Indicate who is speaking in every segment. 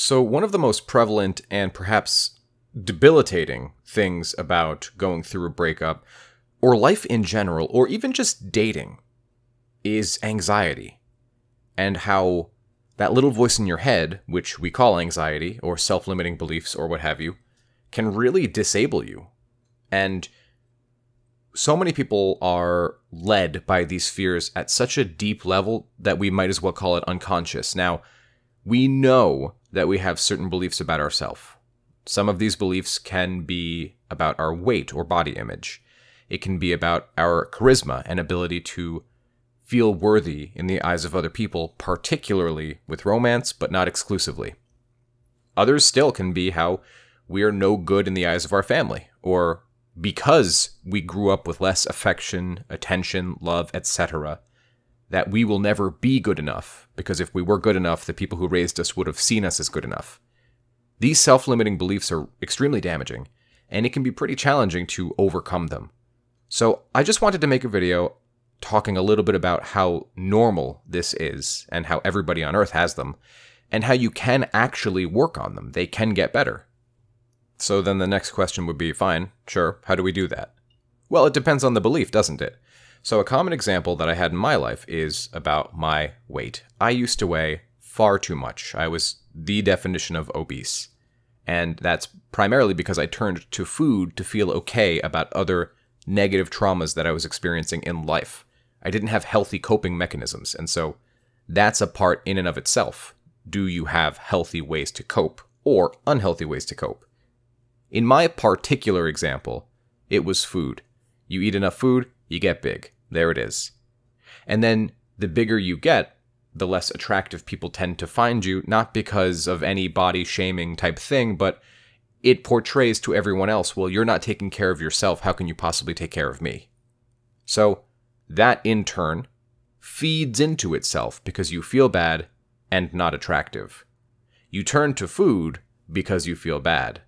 Speaker 1: So, one of the most prevalent and perhaps debilitating things about going through a breakup, or life in general, or even just dating, is anxiety. And how that little voice in your head, which we call anxiety or self limiting beliefs or what have you, can really disable you. And so many people are led by these fears at such a deep level that we might as well call it unconscious. Now, we know that we have certain beliefs about ourselves. Some of these beliefs can be about our weight or body image. It can be about our charisma and ability to feel worthy in the eyes of other people, particularly with romance, but not exclusively. Others still can be how we are no good in the eyes of our family, or because we grew up with less affection, attention, love, etc., that we will never be good enough, because if we were good enough, the people who raised us would have seen us as good enough. These self limiting beliefs are extremely damaging, and it can be pretty challenging to overcome them. So, I just wanted to make a video talking a little bit about how normal this is and how everybody on Earth has them, and how you can actually work on them. They can get better. So, then the next question would be fine, sure, how do we do that? Well, it depends on the belief, doesn't it? So a common example that I had in my life is about my weight. I used to weigh far too much. I was the definition of obese. And that's primarily because I turned to food to feel okay about other negative traumas that I was experiencing in life. I didn't have healthy coping mechanisms. And so that's a part in and of itself. Do you have healthy ways to cope or unhealthy ways to cope? In my particular example, it was food. You eat enough food, you get big. There it is. And then the bigger you get, the less attractive people tend to find you, not because of any body shaming type thing, but it portrays to everyone else, well, you're not taking care of yourself. How can you possibly take care of me? So that in turn feeds into itself because you feel bad and not attractive. You turn to food because you feel bad.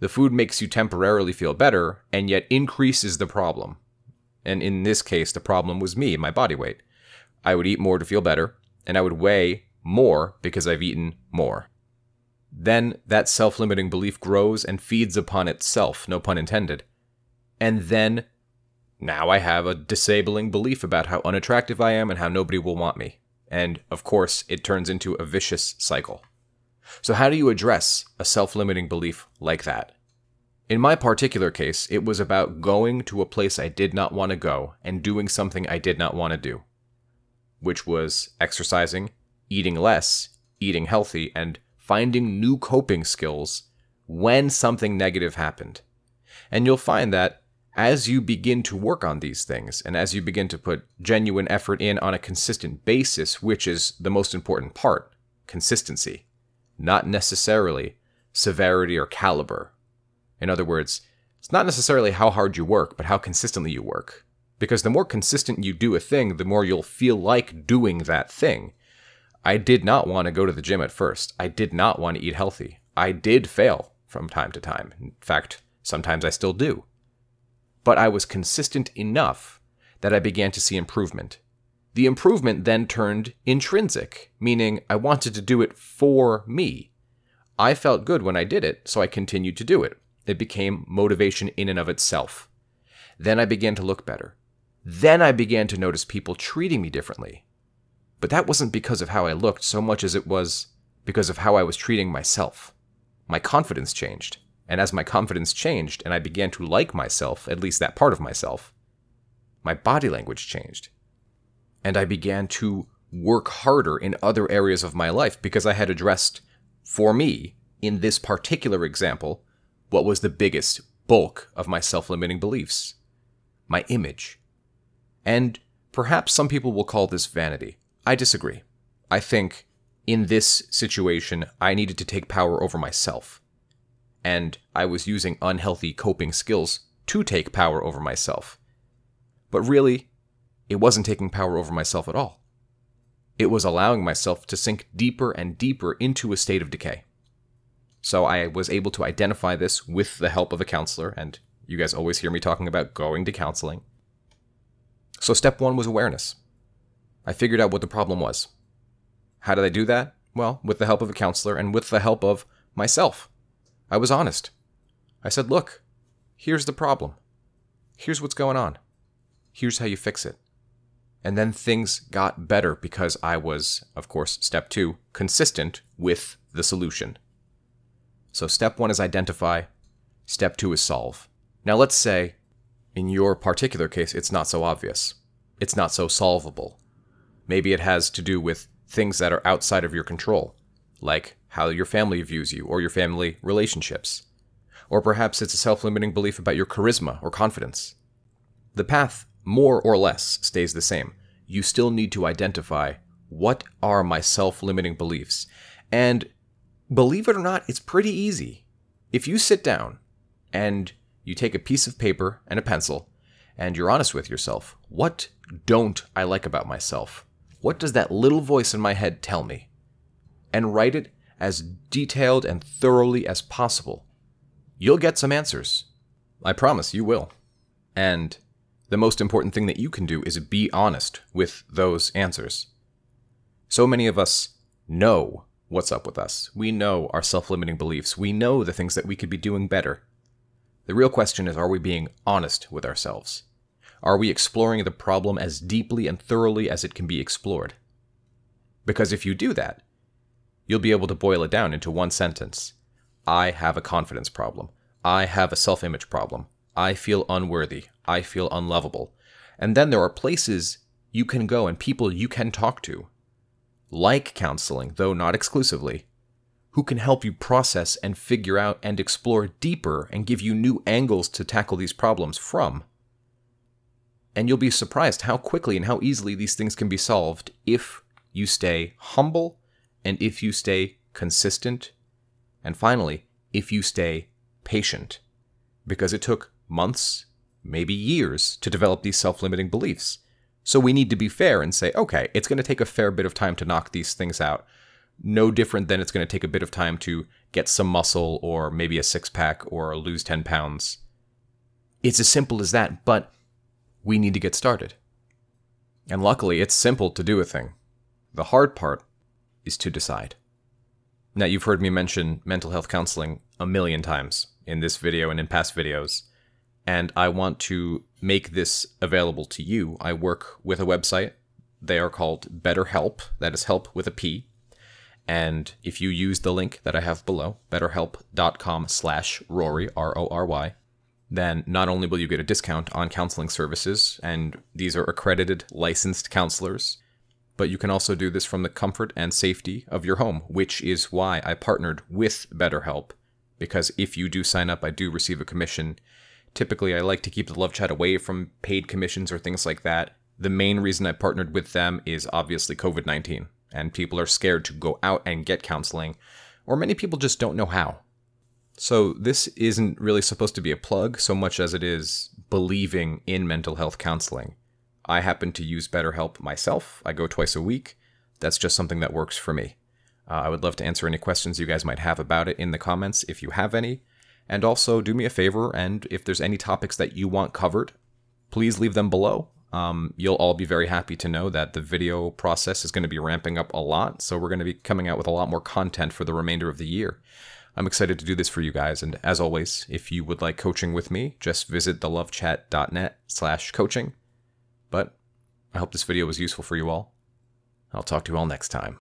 Speaker 1: The food makes you temporarily feel better and yet increases the problem and in this case, the problem was me, my body weight. I would eat more to feel better, and I would weigh more because I've eaten more. Then that self limiting belief grows and feeds upon itself, no pun intended. And then, now I have a disabling belief about how unattractive I am and how nobody will want me. And of course, it turns into a vicious cycle. So, how do you address a self limiting belief like that? In my particular case, it was about going to a place I did not want to go and doing something I did not want to do, which was exercising, eating less, eating healthy, and finding new coping skills when something negative happened. And you'll find that as you begin to work on these things and as you begin to put genuine effort in on a consistent basis, which is the most important part consistency, not necessarily severity or caliber in other words, it's not necessarily how hard you work, but how consistently you work. Because the more consistent you do a thing, the more you'll feel like doing that thing. I did not want to go to the gym at first. I did not want to eat healthy. I did fail from time to time. In fact, sometimes I still do. But I was consistent enough that I began to see improvement. The improvement then turned intrinsic, meaning I wanted to do it for me. I felt good when I did it, so I continued to do it. It became motivation in and of itself. Then I began to look better. Then I began to notice people treating me differently. But that wasn't because of how I looked so much as it was because of how I was treating myself. My confidence changed. And as my confidence changed and I began to like myself, at least that part of myself, my body language changed. And I began to work harder in other areas of my life because I had addressed, for me, in this particular example, what was the biggest bulk of my self limiting beliefs my image. And perhaps some people will call this vanity. I disagree. I think in this situation, I needed to take power over myself. And I was using unhealthy coping skills to take power over myself. But really, it wasn't taking power over myself at all. It was allowing myself to sink deeper and deeper into a state of decay. So I was able to identify this with the help of a counselor, and you guys always hear me talking about going to counseling. So step one was awareness. I figured out what the problem was. How did I do that? Well, with the help of a counselor and with the help of myself. I was honest. I said, look, here's the problem. Here's what's going on. Here's how you fix it. And then things got better because I was, of course, step two, consistent with the solution. So step one is identify, step two is solve. Now let's say, in your particular case, it's not so obvious. It's not so solvable. Maybe it has to do with things that are outside of your control, like how your family views you or your family relationships. Or perhaps it's a self limiting belief about your charisma or confidence. The path, more or less, stays the same. You still need to identify what are my self limiting beliefs and believe it or not, it's pretty easy. If you sit down and you take a piece of paper and a pencil and you're honest with yourself, what don't I like about myself? What does that little voice in my head tell me? And write it as detailed and thoroughly as possible. You'll get some answers. I promise you will. And the most important thing that you can do is be honest with those answers. So many of us know what's up with us. We know our self limiting beliefs. We know the things that we could be doing better. The real question is are we being honest with ourselves? Are we exploring the problem as deeply and thoroughly as it can be explored? Because if you do that, you'll be able to boil it down into one sentence I have a confidence problem. I have a self image problem. I feel unworthy. I feel unlovable. And then there are places you can go and people you can talk to like counseling, though not exclusively, who can help you process and figure out and explore deeper and give you new angles to tackle these problems from. And you'll be surprised how quickly and how easily these things can be solved if you stay humble and if you stay consistent. And finally, if you stay patient, because it took months, maybe years, to develop these self limiting beliefs. So we need to be fair and say, okay, it's going to take a fair bit of time to knock these things out. No different than it's going to take a bit of time to get some muscle or maybe a six pack or lose 10 pounds. It's as simple as that, but we need to get started. And luckily, it's simple to do a thing. The hard part is to decide. Now, you've heard me mention mental health counseling a million times in this video and in past videos and I want to make this available to you, I work with a website. They are called BetterHelp. That is help with a P. And if you use the link that I have below, betterhelp.com slash Rory, R-O-R-Y, then not only will you get a discount on counseling services, and these are accredited, licensed counselors, but you can also do this from the comfort and safety of your home, which is why I partnered with BetterHelp, because if you do sign up, I do receive a commission Typically, I like to keep the Love Chat away from paid commissions or things like that. The main reason I partnered with them is obviously COVID 19, and people are scared to go out and get counseling, or many people just don't know how. So, this isn't really supposed to be a plug so much as it is believing in mental health counseling. I happen to use BetterHelp myself. I go twice a week. That's just something that works for me. Uh, I would love to answer any questions you guys might have about it in the comments if you have any. And also, do me a favor, and if there's any topics that you want covered, please leave them below. Um, you'll all be very happy to know that the video process is going to be ramping up a lot, so we're going to be coming out with a lot more content for the remainder of the year. I'm excited to do this for you guys, and as always, if you would like coaching with me, just visit thelovechat.net slash coaching. But I hope this video was useful for you all. I'll talk to you all next time.